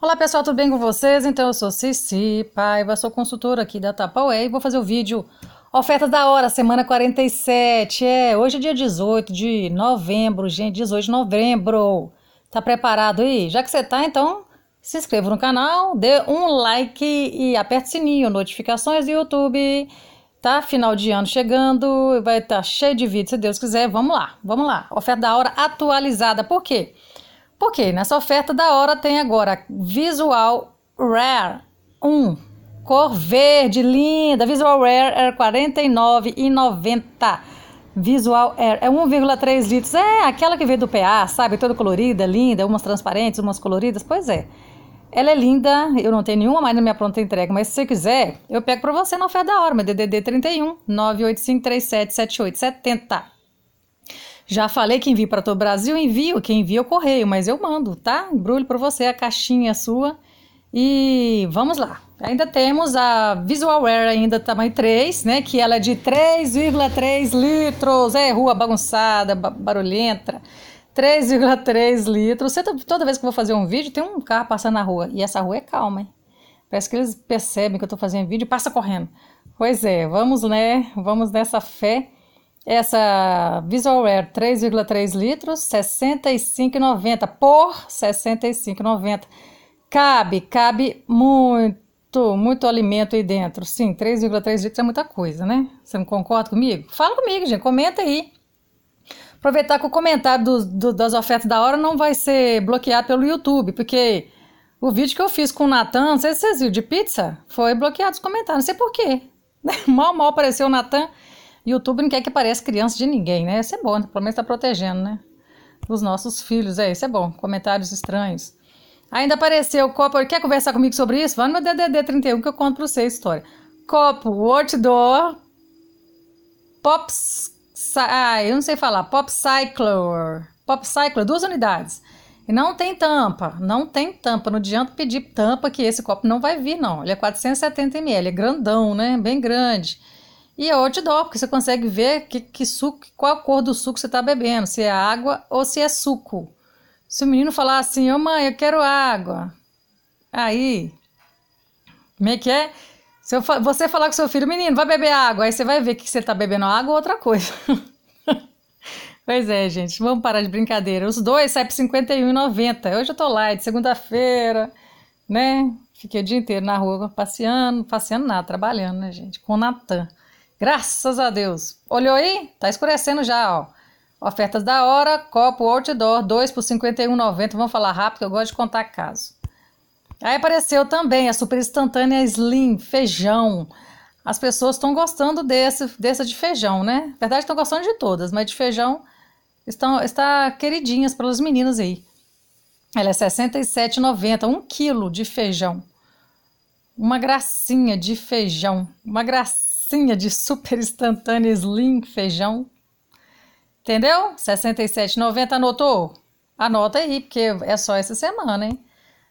Olá pessoal, tudo bem com vocês? Então eu sou Cici Paiva, sou consultora aqui da Tapaway e vou fazer o vídeo Ofertas da Hora, semana 47. É, hoje é dia 18 de novembro, gente, 18 de novembro. Tá preparado aí? Já que você tá, então se inscreva no canal, dê um like e aperte o sininho, notificações do YouTube. Tá final de ano chegando, vai estar tá cheio de vídeo, se Deus quiser. Vamos lá, vamos lá. Oferta da hora atualizada. Por quê? Porque nessa oferta da hora tem agora Visual Rare 1, cor verde, linda. Visual Rare é R$ 49,90. Visual Air é 1,3 litros. É aquela que veio do PA, sabe? Toda colorida, linda, umas transparentes, umas coloridas. Pois é. Ela é linda, eu não tenho nenhuma mais na minha pronta entrega, mas se você quiser, eu pego para você na oferta da hora, meu DDD 31 985377870. Já falei que envio para todo o Brasil, envio, quem envia o correio, mas eu mando, tá? Embrulho para você, a caixinha é sua. E vamos lá. Ainda temos a Air ainda tamanho 3, né? Que ela é de 3,3 litros. É rua bagunçada, barulhenta. 3,3 litros. Você, tá, toda vez que eu vou fazer um vídeo, tem um carro passando na rua. E essa rua é calma, hein? Parece que eles percebem que eu estou fazendo vídeo e passa correndo. Pois é, vamos, né? Vamos nessa fé essa Air 3,3 litros, R$ 65,90 por R$ 65,90. Cabe, cabe muito, muito alimento aí dentro. Sim, 3,3 litros é muita coisa, né? Você não concorda comigo? Fala comigo, gente, comenta aí. Aproveitar que o comentário do, do, das ofertas da hora não vai ser bloqueado pelo YouTube, porque o vídeo que eu fiz com o Natan, não sei se vocês viram, de pizza, foi bloqueado os comentários, não sei porquê. Mal, mal apareceu o Natan. YouTube não quer que apareça criança de ninguém, né? Isso é bom, né? pelo menos está protegendo, né? Os nossos filhos, é, isso é bom. Comentários estranhos. Ainda apareceu copo. Quer conversar comigo sobre isso? Vá no meu DDD 31 que eu conto para você a história. Copo, outdoor, pops. Ah, eu não sei falar. Pop cycler. Pop cycler, duas unidades. E não tem tampa. Não tem tampa. Não adianta pedir tampa que esse copo não vai vir, não. Ele é 470ml. É grandão, né? Bem grande. E eu é te dou, porque você consegue ver que, que suco, qual cor do suco você está bebendo, se é água ou se é suco. Se o menino falar assim, ô oh, mãe, eu quero água. Aí, como é que é? Se eu, você falar com seu filho, menino, vai beber água. Aí você vai ver que você está bebendo água ou outra coisa. pois é, gente, vamos parar de brincadeira. Os dois saem por R$51,90. Hoje eu estou lá, é de segunda-feira, né? Fiquei o dia inteiro na rua passeando, passeando nada, trabalhando, né, gente? Com o Natan. Graças a Deus. Olhou aí? Tá escurecendo já, ó. Ofertas da hora, copo outdoor, 2 por 51,90. Vamos falar rápido, que eu gosto de contar caso. Aí apareceu também a super instantânea Slim, feijão. As pessoas estão gostando desse, dessa de feijão, né? Na verdade, estão gostando de todas, mas de feijão estão, está queridinhas pelos meninos aí. Ela é R$ 67,90, um quilo de feijão. Uma gracinha de feijão, uma gracinha massinha de super instantânea slim feijão. Entendeu? 67,90 anotou? Anota aí, porque é só essa semana, hein?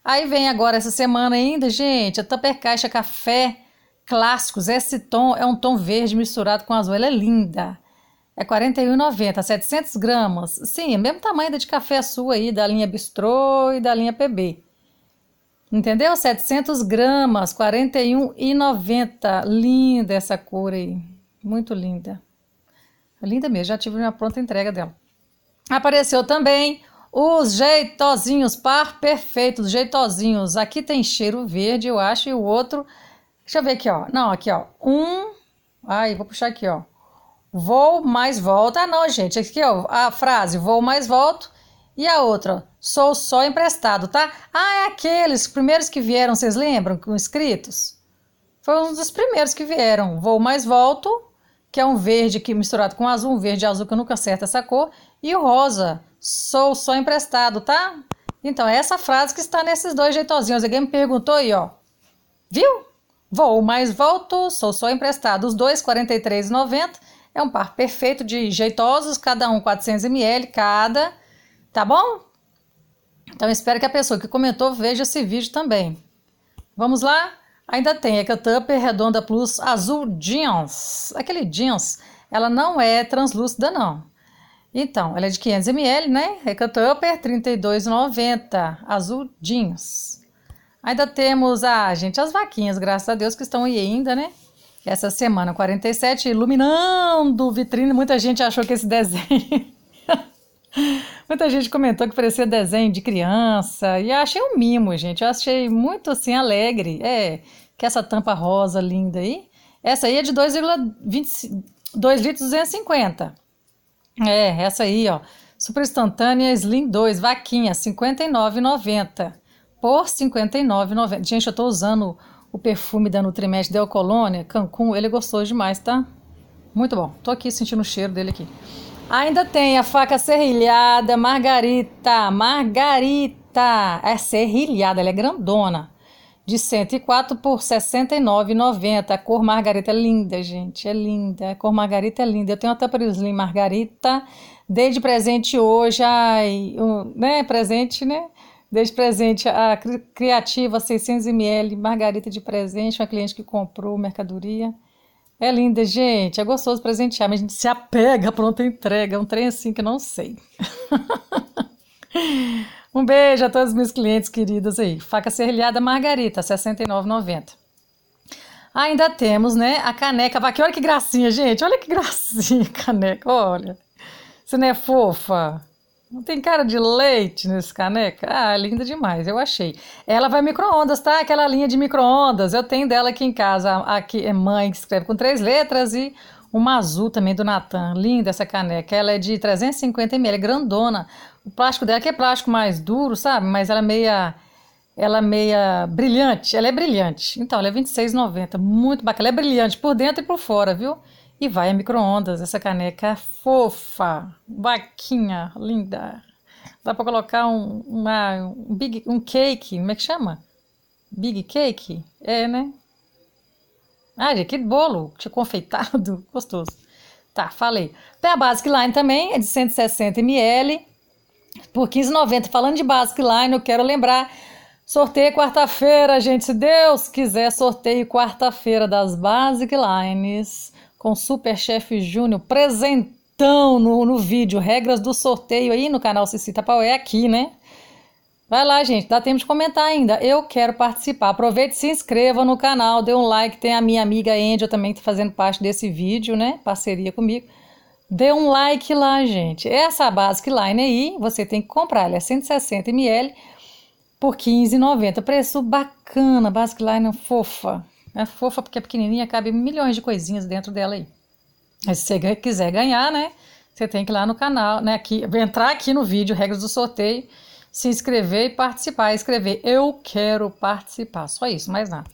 Aí vem agora essa semana ainda, gente, a Tupper Caixa Café Clássicos. Esse tom é um tom verde misturado com azul. Ela é linda. É R$ 41,90, 700 gramas. Sim, é mesmo tamanho da de café sua aí, da linha Bistrô e da linha PB. Entendeu? 700 gramas, 41,90. Linda essa cor aí. Muito linda. Linda mesmo, já tive uma pronta entrega dela. Apareceu também os jeitozinhos, par perfeito, os jeitozinhos. Aqui tem cheiro verde, eu acho, e o outro... Deixa eu ver aqui, ó. Não, aqui, ó. Um... Ai, vou puxar aqui, ó. Vou mais volta. Ah, não, gente. Aqui, ó, a frase vou mais volto e a outra, sou só emprestado, tá? Ah, é aqueles primeiros que vieram, vocês lembram? Com escritos? Foi um dos primeiros que vieram. Vou mais volto, que é um verde que misturado com azul, um verde e azul que eu nunca acerto essa cor, e o rosa, sou só emprestado, tá? Então, é essa frase que está nesses dois jeitozinhos. Alguém me perguntou aí, ó. Viu? Vou mais volto, sou só emprestado. Os dois, R$ 43,90. É um par perfeito de jeitosos, cada um 400 ml, cada Tá bom? Então espero que a pessoa que comentou veja esse vídeo também. Vamos lá? Ainda tem a Cutup Redonda Plus Azul Jeans. Aquele jeans, ela não é translúcida não. Então, ela é de 500ml, né? É Recantupper 32,90. Azul jeans. Ainda temos a, ah, gente, as vaquinhas, graças a Deus, que estão aí ainda, né? Essa semana 47, iluminando vitrine. Muita gente achou que esse desenho Muita gente comentou que parecia desenho de criança. E achei um mimo, gente. Eu achei muito assim alegre. É, que essa tampa rosa linda aí. Essa aí é de 2,25. litros 250. É, essa aí, ó. Super instantânea Slim 2, vaquinha, 59,90 por 59,90. Gente, eu tô usando o perfume da Nutrimed Del Colônia, Cancún, ele é gostou demais, tá? Muito bom. Tô aqui sentindo o cheiro dele aqui. Ainda tem a faca serrilhada, Margarita, Margarita, é serrilhada, ela é grandona, de 104 por 69,90, a cor Margarita é linda, gente, é linda, a cor Margarita é linda, eu tenho até prislim Margarita, dei de presente hoje, ai, né, presente, né, Desde presente a Criativa 600ml, Margarita de presente, uma cliente que comprou mercadoria. É linda, gente. É gostoso presentear, mas a gente se apega pronta entrega. É um trem assim que eu não sei. um beijo a todos os meus clientes queridos aí. Faca serrilhada Margarita, R$ 69,90. Ainda temos, né, a caneca Olha que gracinha, gente. Olha que gracinha, caneca. Olha. Você não é fofa? Não tem cara de leite nesse caneca? Ah, linda demais, eu achei. Ela vai micro-ondas, tá? Aquela linha de micro-ondas. Eu tenho dela aqui em casa. Aqui é mãe que escreve com três letras e uma azul também do Natan. Linda essa caneca. Ela é de 350 ml, é grandona. O plástico dela que é plástico mais duro, sabe? Mas ela é meia ela é meia brilhante. Ela é brilhante. Então, ela é 26,90. Muito bacana. Ela é brilhante por dentro e por fora, viu? e vai a micro-ondas. Essa caneca é fofa, baquinha, linda. Dá para colocar um, uma, um, big, um cake, como é que chama? Big cake? É, né? Ah, gente, que bolo, tinha confeitado, gostoso. Tá, falei. Tem a Basic Line também, é de 160 ml, por 15,90. Falando de Basic Line, eu quero lembrar Sorteio quarta-feira, gente. Se Deus quiser, sorteio quarta-feira das Basic Lines com Superchef Júnior, presentão no, no vídeo, regras do sorteio aí no canal Cicita Pau, é aqui, né? Vai lá, gente, dá tempo de comentar ainda. Eu quero participar. Aproveite e se inscreva no canal, dê um like. Tem a minha amiga Angel também fazendo parte desse vídeo, né? Parceria comigo. Dê um like lá, gente. É essa Basic Line aí, você tem que comprar. Ela é 160 ml por R$15,90. Preço bacana. Basic Line é fofa. É fofa porque é pequenininha, cabe milhões de coisinhas dentro dela aí. Mas se você quiser ganhar, né? Você tem que ir lá no canal, né? Aqui, entrar aqui no vídeo, regras do sorteio, se inscrever e participar. Escrever eu quero participar. Só isso, mais nada.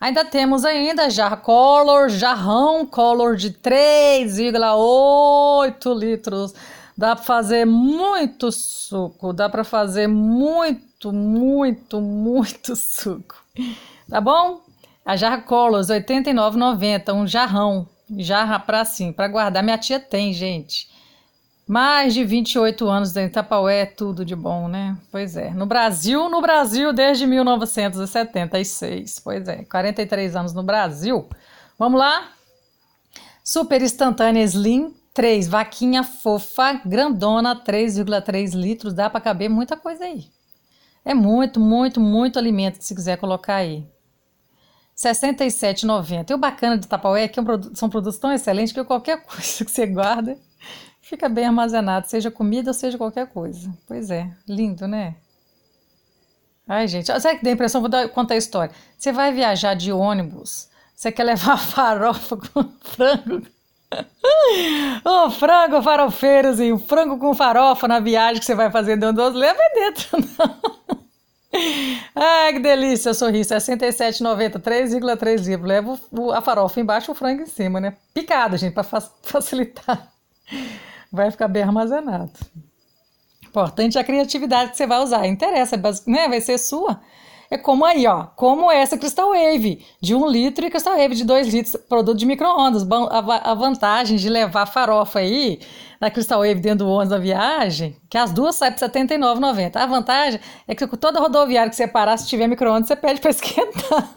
Ainda temos ainda jarra color, jarrão color de 3,8 litros. Dá para fazer muito suco, dá para fazer muito, muito, muito suco. Tá bom? A jarra Colos, 89,90, um jarrão, jarra para assim, para guardar. Minha tia tem, gente. Mais de 28 anos dentro Itapaué, é tudo de bom, né? Pois é. No Brasil, no Brasil desde 1976. Pois é, 43 anos no Brasil. Vamos lá? Super instantânea Slim 3, vaquinha fofa, grandona, 3,3 litros, dá para caber muita coisa aí. É muito, muito, muito alimento que se quiser colocar aí. 67,90. E o bacana de Tapaué é que é são produtos tão excelentes que qualquer coisa que você guarda fica bem armazenado, seja comida ou seja qualquer coisa. Pois é, lindo, né? Ai, gente, sabe que dá a impressão? Vou dar, contar a história. Você vai viajar de ônibus, você quer levar farofa com frango. O frango farofeirozinho, frango com farofa na viagem que você vai fazer, leva é dentro, não. Ai, que delícia, sorriso. sorri. 67,90, 3,3 libras. Levo a farofa embaixo o frango em cima, né? Picada, gente, para facilitar. Vai ficar bem armazenado. Importante é a criatividade que você vai usar. Interessa, né? Vai ser sua é como aí, ó, como essa Crystal Wave, de 1 um litro e Crystal Wave de 2 litros, produto de micro-ondas. A vantagem de levar farofa aí na Crystal Wave dentro do ônibus da viagem, que as duas saem por R$ 79,90. A vantagem é que toda rodoviária que você parar, se tiver micro-ondas, você pede para esquentar.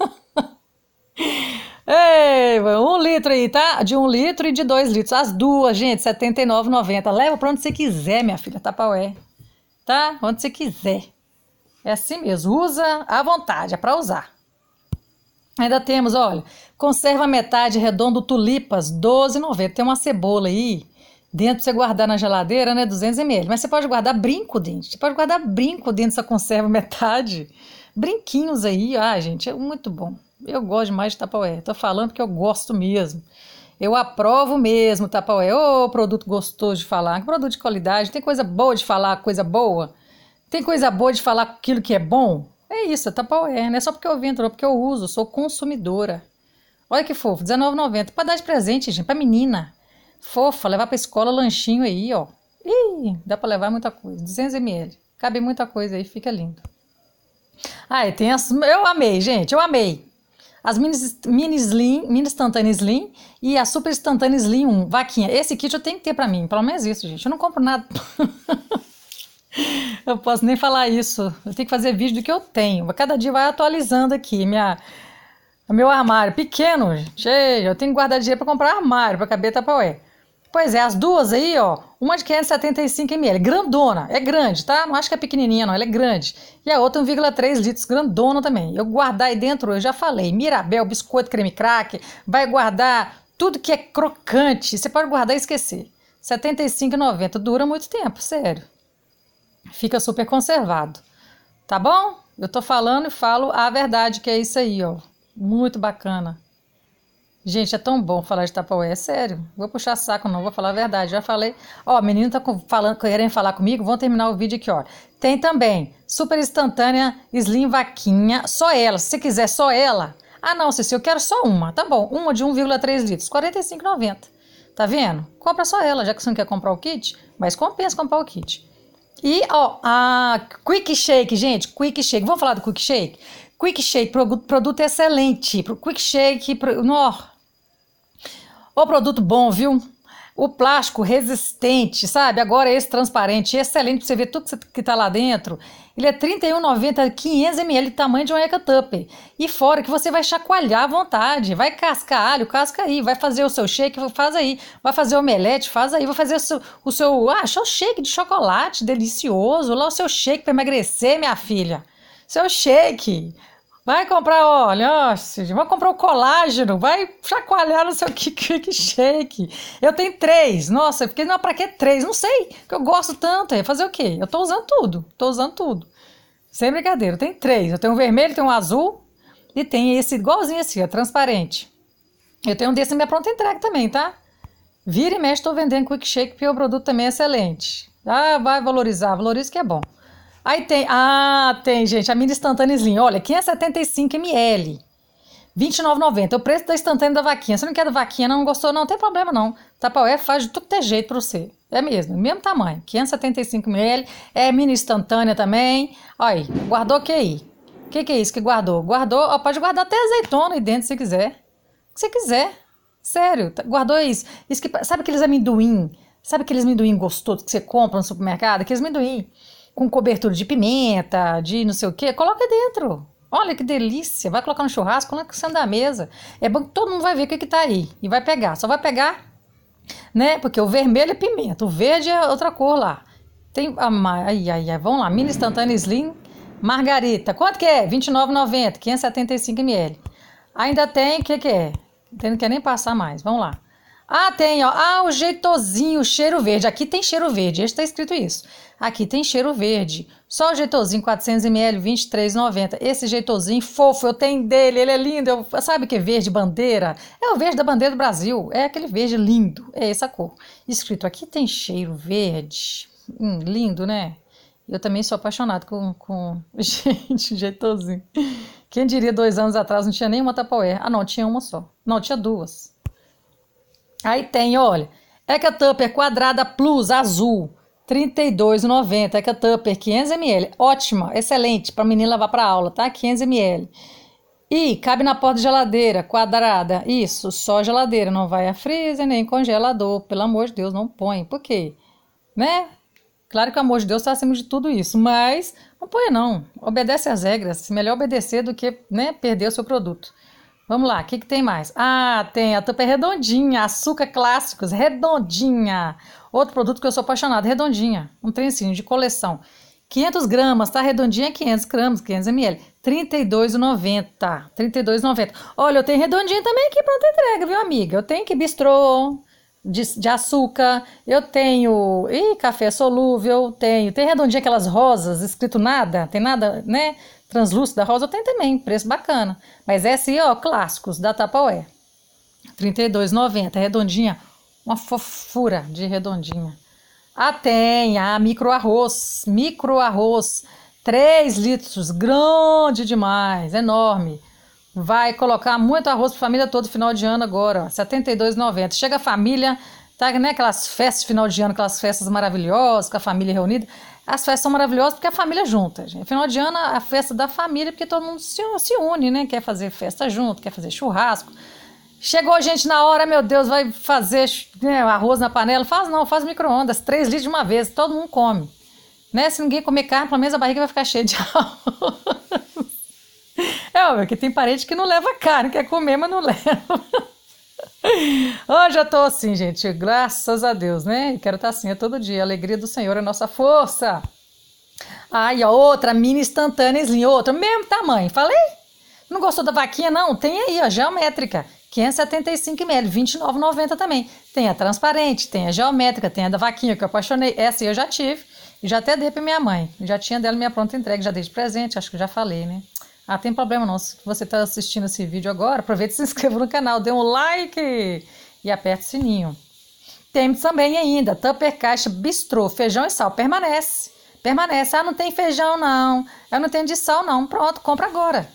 Ei, um litro aí, tá? De um litro e de dois litros. As duas, gente, R$ 79,90. Leva pra onde você quiser, minha filha, tá, Paué? Tá? Onde você quiser. É assim mesmo, usa à vontade, é para usar. Ainda temos, olha, conserva metade redondo tulipas, 12,90. Tem uma cebola aí dentro você guardar na geladeira, né, 200 ml. Mas você pode guardar brinco dentro. Você pode guardar brinco dentro dessa conserva metade. Brinquinhos aí, ah, gente, é muito bom. Eu gosto demais de tapaué, Tô falando porque eu gosto mesmo. Eu aprovo mesmo, tapaué. Ô, oh, produto gostoso de falar, produto de qualidade. Tem coisa boa de falar, coisa boa. Tem coisa boa de falar aquilo que é bom? É isso, tá Tupperware. Não é só porque eu vendo, não, porque eu uso, sou consumidora. Olha que fofo, R$19,90. Pra dar de presente, gente, pra menina. Fofa, levar pra escola, lanchinho aí, ó. Ih, dá pra levar muita coisa. 200ml. Cabe muita coisa aí, fica lindo. Ah, e tem as... Eu amei, gente, eu amei. As mini, mini slim, mini instantânea slim e a super instantânea slim 1, vaquinha. Esse kit eu tenho que ter pra mim, pelo menos isso, gente. Eu não compro nada. eu posso nem falar isso. Eu tenho que fazer vídeo do que eu tenho. Cada dia vai atualizando aqui minha meu armário pequeno, cheio. Eu tenho que guardar dinheiro para comprar armário para caber Tupperware. Tá pois é, as duas aí, ó, uma de 575 ml, grandona, é grande, tá? Não acho que é pequenininha, não, ela é grande. E a outra 1,3 litros, grandona também. Eu guardar aí dentro, eu já falei, Mirabel, biscoito, creme crack, vai guardar tudo que é crocante, você pode guardar e esquecer. R$ 75,90 dura muito tempo, sério. Fica super conservado. Tá bom? Eu tô falando e falo a verdade, que é isso aí, ó. Muito bacana. Gente, é tão bom falar de Tupperware, é sério. Vou puxar saco não, vou falar a verdade. Já falei. Ó, menino tá falando, querendo falar comigo, vão terminar o vídeo aqui, ó. Tem também super instantânea Slim Vaquinha, só ela. Se você quiser só ela. Ah, não, se eu quero só uma. Tá bom, uma de 1,3 litros, R$ 45,90. Tá vendo? Compra só ela, já que você não quer comprar o kit, mas compensa comprar o kit. E, ó, a Quick Shake, gente, Quick Shake. Vamos falar do Quick Shake? Quick Shake, produto excelente. Quick Shake, ó, o produto bom, viu? O plástico resistente, sabe? Agora esse transparente, excelente para você ver tudo que está lá dentro. Ele é 31,90, 500ml, tamanho de uma Eca Tupper. E fora que você vai chacoalhar à vontade, vai cascar alho, casca aí, vai fazer o seu shake, faz aí, vai fazer omelete, faz aí, vai fazer o seu, o seu ah, seu shake de chocolate delicioso, lá o seu shake para emagrecer, minha filha. Seu shake. Vai comprar óleo, ó, vai comprar o colágeno, vai chacoalhar não sei o que, shake. Eu tenho três, nossa, porque não, pra que três? Não sei, que eu gosto tanto, é fazer o quê? Eu tô usando tudo, tô usando tudo. Sem brincadeira, eu tenho três. Eu tenho um vermelho, tenho um azul e tem esse igualzinho esse, é transparente. Eu tenho um desse minha pronta entrega também, tá? Vira e mexe, tô vendendo quick shake porque o produto também é excelente. Ah, vai valorizar, valoriza que é bom. Aí tem, ah, tem, gente, a mini instantânea Slim, olha, 575 ml. 29,90. O preço da instantânea da vaquinha. Você não quer da vaquinha, não, gostou, não, não tem problema não. Tapaué faz de tudo que tem jeito para você. É mesmo, é mesmo tamanho. 575 ml. É mini instantânea também. Olha aí, guardou o que aí? O que, que é isso que guardou? Guardou, ó, pode guardar até azeitona aí dentro se quiser. Se quiser. Sério, tá, guardou isso. isso que, sabe aqueles amendoim? Sabe aqueles amendoim gostosos que você compra no supermercado? Aqueles amendoim com cobertura de pimenta, de não sei o quê, coloca dentro. Olha que delícia, vai colocar no churrasco, coloca em cima da mesa. É bom que todo mundo vai ver o que, que tá aí e vai pegar. Só vai pegar, né? Porque o vermelho é pimenta, o verde é outra cor lá. Tem, ai, ai, ai, vamos lá, mini instantânea slim, margarita. Quanto que é? R$29,90. 575 ml. Ainda tem, o que que é? Não quer nem passar mais, vamos lá. Ah, tem, ó. Ah, o jeitozinho, cheiro verde. Aqui tem cheiro verde, está escrito isso. Aqui tem cheiro verde. Só o jeitozinho 400ml, 23,90. Esse jeitozinho fofo, eu tenho dele, ele é lindo. Eu, sabe o que é verde bandeira? É o verde da bandeira do Brasil. É aquele verde lindo. É essa cor. Escrito aqui tem cheiro verde. Hum, lindo, né? Eu também sou apaixonado com, com... gente, jeitozinho. Quem diria dois anos atrás não tinha nenhuma Tupperware? Ah, não, tinha uma só. Não, tinha duas. Aí tem, olha, Eca Tupper quadrada plus azul, 32,90. Eca Tupper 500ml, ótima, excelente para menina levar para aula, tá? 500ml. E cabe na porta de geladeira, quadrada. Isso, só geladeira, não vai a freezer nem congelador. Pelo amor de Deus, não põe. Por quê? Né? Claro que o amor de Deus está acima de tudo isso, mas não põe não. Obedece às regras. Melhor obedecer do que né, perder o seu produto. Vamos lá, o que, que tem mais? Ah, tem a tampa é redondinha, açúcar clássicos, redondinha. Outro produto que eu sou apaixonada, redondinha. Um trencinho de coleção. 500 gramas, tá? Redondinha 500 gramas, 500 ml. 32,90. 32,90. Olha, eu tenho redondinha também aqui pronta entrega, viu, amiga? Eu tenho que bistrô de, de, açúcar, eu tenho ih, café solúvel, tenho. Tem redondinha aquelas rosas, escrito nada, tem nada, né? Translúcido da Rosa tem também, preço bacana. Mas essa aí, ó, clássicos da Tupperware. R$ 32,90, redondinha. Uma fofura de redondinha. Ah, tem a ah, microarroz, microarroz, 3 litros, grande demais, enorme. Vai colocar muito arroz para a família todo final de ano agora, R$ 72,90. Chega a família, tá, né, aquelas festas de final de ano, aquelas festas maravilhosas, com a família reunida as festas são maravilhosas porque a família é junta, gente. Final de ano, a festa da família, é porque todo mundo se, se une, né? Quer fazer festa junto, quer fazer churrasco. Chegou a gente na hora, meu Deus, vai fazer né, arroz na panela. Faz não, faz micro-ondas, três litros de uma vez, todo mundo come. Né? Se ninguém comer carne, pelo menos a barriga vai ficar cheia de arroz. É, óbvio que tem parente que não leva carne, quer comer, mas não leva. Hoje eu tô assim, gente, graças a Deus, né? quero estar tá assim, é todo dia. A alegria do Senhor é nossa força. Ai, ah, a outra, mini instantânea Slim, outra, mesmo tamanho. Falei? Não gostou da vaquinha, não? Tem aí, ó, geométrica. 575ml, 29,90 também. Tem a transparente, tem a geométrica, tem a da vaquinha que eu apaixonei. Essa eu já tive e já até dei pra minha mãe. Já tinha dela minha pronta entrega, já dei de presente, acho que já falei, né? Ah, tem problema não. Se você está assistindo esse vídeo agora, aproveita e se inscreva no canal, dê um like e aperte o sininho. Temos também ainda Tupper Caixa Bistrô, feijão e sal. Permanece. Permanece. Ah, não tem feijão não. Eu não tenho de sal não. Pronto, compra agora.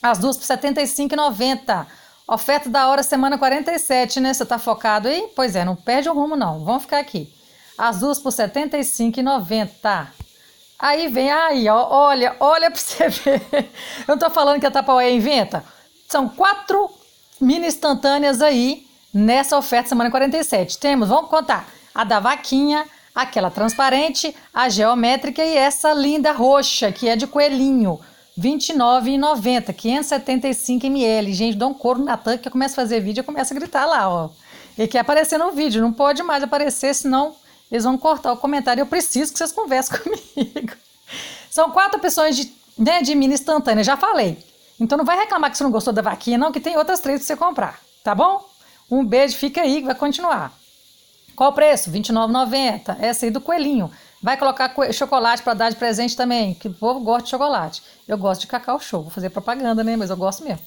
As duas por R$ 75,90. Oferta da hora, semana 47, né? Você tá focado aí? Pois é, não perde o rumo não. Vamos ficar aqui. As duas por R$ 75,90. Aí vem, aí, ó, olha, olha para você ver. Eu não tô falando que a Tapaué inventa. São quatro mini instantâneas aí nessa oferta semana 47. Temos, vamos contar, a da vaquinha, aquela transparente, a geométrica e essa linda roxa, que é de coelhinho. R$ 29,90, 575 ml. Gente, dá um couro na tanque que eu começo a fazer vídeo e começo a gritar lá, ó. E quer aparecer no vídeo, não pode mais aparecer, senão eles vão cortar o comentário. Eu preciso que vocês conversem comigo. São quatro opções de, né, de mina instantânea, já falei. Então não vai reclamar que você não gostou da vaquinha, não, que tem outras três pra você comprar, tá bom? Um beijo, fica aí, vai continuar. Qual o preço? R$29,90. Essa aí do coelhinho. Vai colocar chocolate para dar de presente também, que o povo gosta de chocolate. Eu gosto de cacau show, vou fazer propaganda, né? Mas eu gosto mesmo.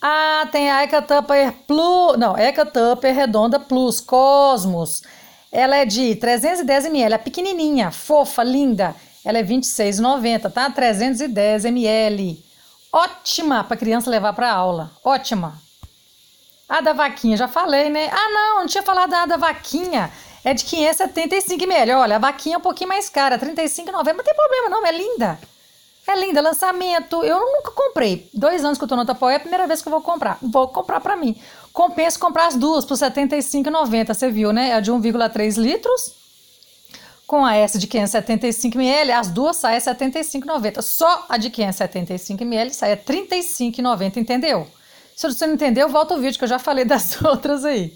Ah, tem a Eca Tupper Plus, não, Eca Tupper Redonda Plus, Cosmos. Ela é de 310 ml, é pequenininha, fofa, linda. Ela é 26,90, tá? 310 ml. Ótima para criança levar para aula. Ótima. A da vaquinha, já falei, né? Ah, não, não tinha falado da, da vaquinha. É de 575 ml. Olha, a vaquinha é um pouquinho mais cara, 35,90. Não tem problema, não, é linda. É linda, lançamento. Eu nunca comprei. Dois anos que eu tô no Tapaué, é a primeira vez que eu vou comprar. Vou comprar para mim. Compensa comprar as duas por R$ 75,90. Você viu, né? É a de 1,3 litros com a S de 575ml, as duas saem a 75,90. Só a de 575ml sai a 35,90, entendeu? Se você não entendeu, volta o vídeo que eu já falei das outras aí.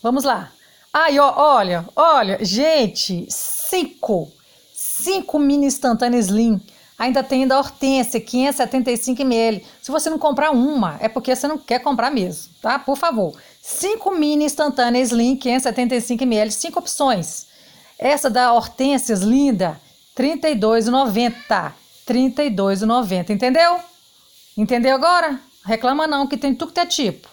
Vamos lá. Aí, ó, olha, olha, gente, cinco, cinco mini instantâneas Slim Ainda tem da Hortência, 575 ml. Se você não comprar uma, é porque você não quer comprar mesmo, tá? Por favor. cinco mini instantâneas Slim, 575 ml, cinco opções. Essa da Hortências, linda, R$ 32,90. 32,90, entendeu? Entendeu agora? Reclama não, que tem tudo que é tipo.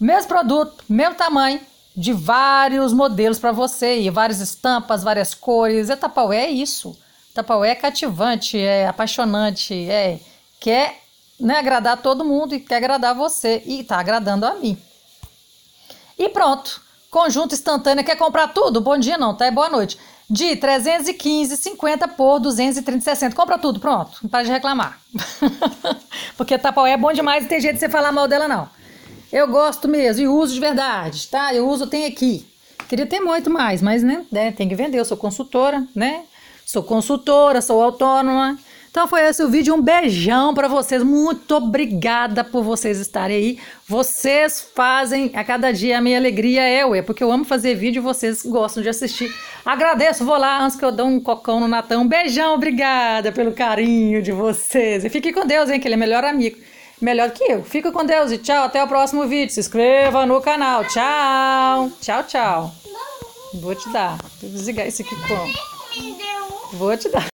Mesmo produto, mesmo tamanho, de vários modelos para você e várias estampas, várias cores. Etapaué é isso. Tapaué é cativante, é apaixonante, é quer né, agradar todo mundo e quer agradar você e está agradando a mim. E pronto, conjunto instantâneo quer comprar tudo. Bom dia não, tá? É boa noite. De 315,50 por 230,60. Compra tudo, pronto. Não para de reclamar. Porque Tapaué é bom demais e tem jeito de você falar mal dela não. Eu gosto mesmo e uso de verdade, tá? Eu uso, tem aqui. Queria ter muito mais, mas né, né tem que vender. Eu sou consultora, né? Sou consultora, sou autônoma. Então foi esse o vídeo. Um beijão para vocês. Muito obrigada por vocês estarem aí. Vocês fazem a cada dia a minha alegria é ué, porque eu amo fazer vídeo e vocês gostam de assistir. Agradeço, vou lá antes que eu dou um cocão no Natão. Um beijão, obrigada pelo carinho de vocês. E fique com Deus, hein, que ele é melhor amigo. Melhor que eu. Fico com Deus e tchau. Até o próximo vídeo. Se inscreva no canal. Tchau. Tchau, tchau. Vou te dar. Vou desligar esse aqui Deus vou te dar.